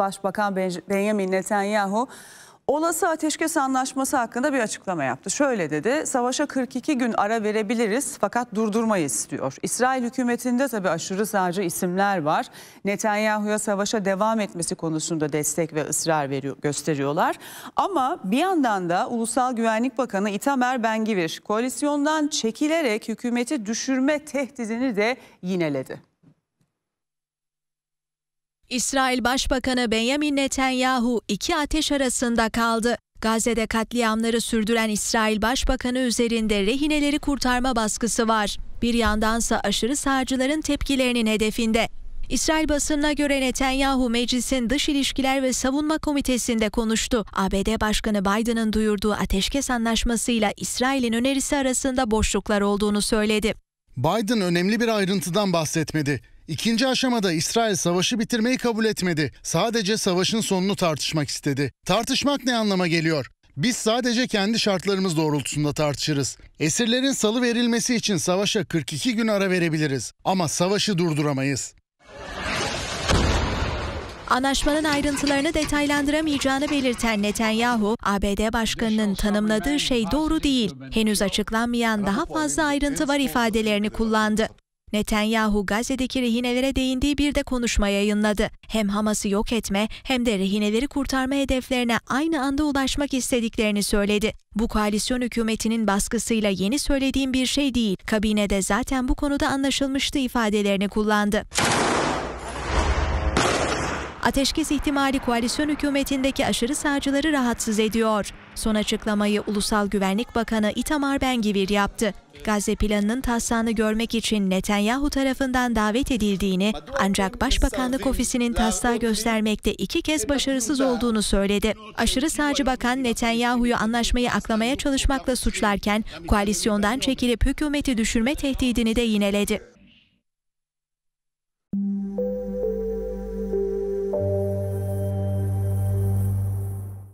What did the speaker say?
Başbakan Benjamin Netanyahu olası ateşkes anlaşması hakkında bir açıklama yaptı. Şöyle dedi, savaşa 42 gün ara verebiliriz fakat durdurmayız." diyor. İsrail hükümetinde tabii aşırı sağcı isimler var. Netanyahu'ya savaşa devam etmesi konusunda destek ve ısrar veriyor, gösteriyorlar. Ama bir yandan da Ulusal Güvenlik Bakanı Itamer Bengivir koalisyondan çekilerek hükümeti düşürme tehdidini de yineledi. İsrail Başbakanı Benjamin Netanyahu iki ateş arasında kaldı. Gazze'de katliamları sürdüren İsrail Başbakanı üzerinde rehineleri kurtarma baskısı var. Bir yandansa aşırı sağcıların tepkilerinin hedefinde. İsrail basınına göre Netanyahu meclisin Dış ilişkiler ve Savunma Komitesi'nde konuştu. ABD Başkanı Biden'ın duyurduğu ateşkes anlaşmasıyla İsrail'in önerisi arasında boşluklar olduğunu söyledi. Biden önemli bir ayrıntıdan bahsetmedi. İkinci aşamada İsrail savaşı bitirmeyi kabul etmedi. Sadece savaşın sonunu tartışmak istedi. Tartışmak ne anlama geliyor? Biz sadece kendi şartlarımız doğrultusunda tartışırız. Esirlerin salı verilmesi için savaşa 42 gün ara verebiliriz ama savaşı durduramayız. Anlaşmanın ayrıntılarını detaylandıramayacağını belirten Netanyahu, ABD Başkanı'nın tanımladığı şey doğru değil, henüz açıklanmayan daha fazla ayrıntı var ifadelerini kullandı. Netanyahu Gazze'deki rehinelere değindiği bir de konuşma yayınladı. Hem Hamas'ı yok etme hem de rehineleri kurtarma hedeflerine aynı anda ulaşmak istediklerini söyledi. Bu koalisyon hükümetinin baskısıyla yeni söylediğim bir şey değil. Kabinede zaten bu konuda anlaşılmıştı ifadelerini kullandı ateşkes ihtimali koalisyon hükümetindeki aşırı sağcıları rahatsız ediyor. Son açıklamayı Ulusal Güvenlik Bakanı Itamar Ben-Gvir yaptı. Gazze planının taslağını görmek için Netanyahu tarafından davet edildiğini ancak Başbakanlık ofisinin taslağı göstermekte iki kez başarısız olduğunu söyledi. Aşırı sağcı bakan Netanyahu'yu anlaşmayı aklamaya çalışmakla suçlarken koalisyondan çekilip hükümeti düşürme tehdidini de yineledi.